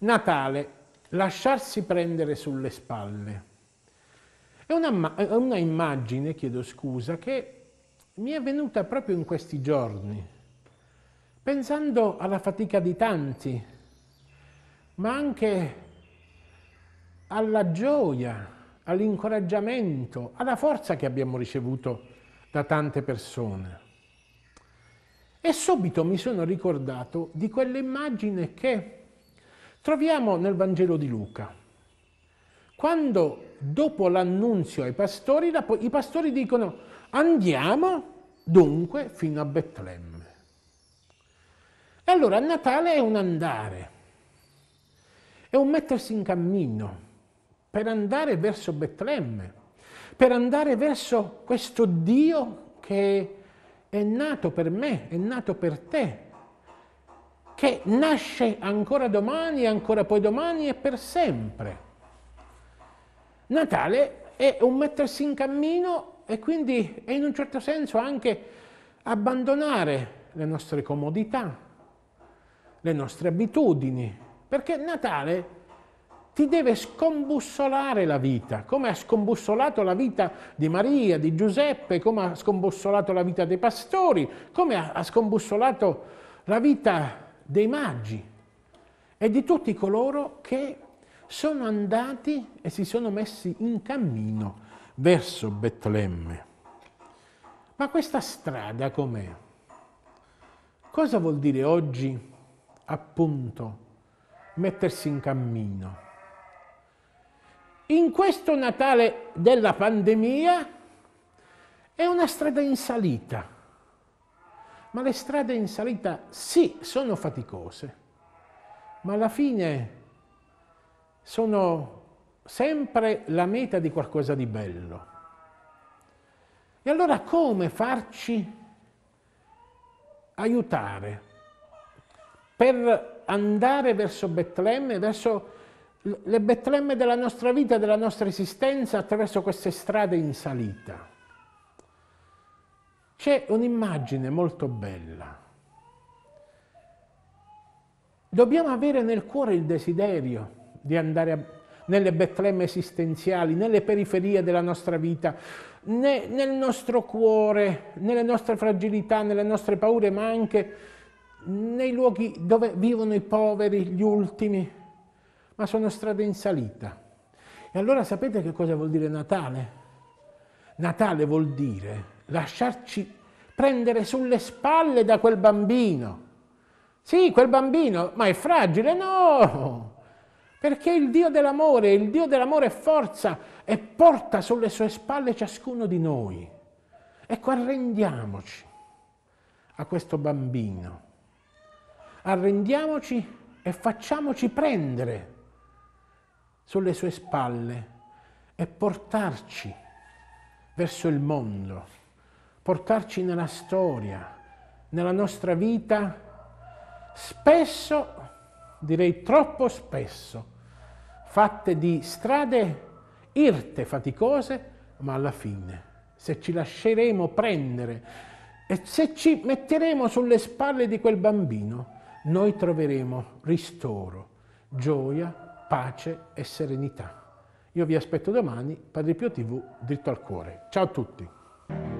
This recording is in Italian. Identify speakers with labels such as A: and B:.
A: Natale, lasciarsi prendere sulle spalle. È una, è una immagine, chiedo scusa, che mi è venuta proprio in questi giorni, pensando alla fatica di tanti, ma anche alla gioia, all'incoraggiamento, alla forza che abbiamo ricevuto da tante persone. E subito mi sono ricordato di quell'immagine che Troviamo nel Vangelo di Luca, quando dopo l'annunzio ai pastori, i pastori dicono andiamo dunque fino a Betlemme. E allora Natale è un andare, è un mettersi in cammino per andare verso Betlemme, per andare verso questo Dio che è nato per me, è nato per te, che nasce ancora domani, ancora poi domani e per sempre. Natale è un mettersi in cammino e quindi è in un certo senso anche abbandonare le nostre comodità, le nostre abitudini, perché Natale ti deve scombussolare la vita, come ha scombussolato la vita di Maria, di Giuseppe, come ha scombussolato la vita dei pastori, come ha scombussolato la vita dei magi e di tutti coloro che sono andati e si sono messi in cammino verso Betlemme. Ma questa strada com'è? Cosa vuol dire oggi, appunto, mettersi in cammino? In questo Natale della pandemia è una strada in salita, ma le strade in salita sì, sono faticose, ma alla fine sono sempre la meta di qualcosa di bello. E allora come farci aiutare per andare verso Betlemme, verso le Betlemme della nostra vita, della nostra esistenza attraverso queste strade in salita? C'è un'immagine molto bella. Dobbiamo avere nel cuore il desiderio di andare a, nelle betlemme esistenziali, nelle periferie della nostra vita, né, nel nostro cuore, nelle nostre fragilità, nelle nostre paure, ma anche nei luoghi dove vivono i poveri, gli ultimi, ma sono strade in salita. E allora sapete che cosa vuol dire Natale? Natale vuol dire lasciarci prendere sulle spalle da quel bambino. Sì, quel bambino, ma è fragile? No! Perché il Dio dell'amore, il Dio dell'amore è forza e porta sulle sue spalle ciascuno di noi. Ecco, arrendiamoci a questo bambino. Arrendiamoci e facciamoci prendere sulle sue spalle e portarci verso il mondo portarci nella storia, nella nostra vita, spesso, direi troppo spesso, fatte di strade irte, faticose, ma alla fine, se ci lasceremo prendere e se ci metteremo sulle spalle di quel bambino, noi troveremo ristoro, gioia, pace e serenità. Io vi aspetto domani, Padre Pio TV, dritto al cuore. Ciao a tutti!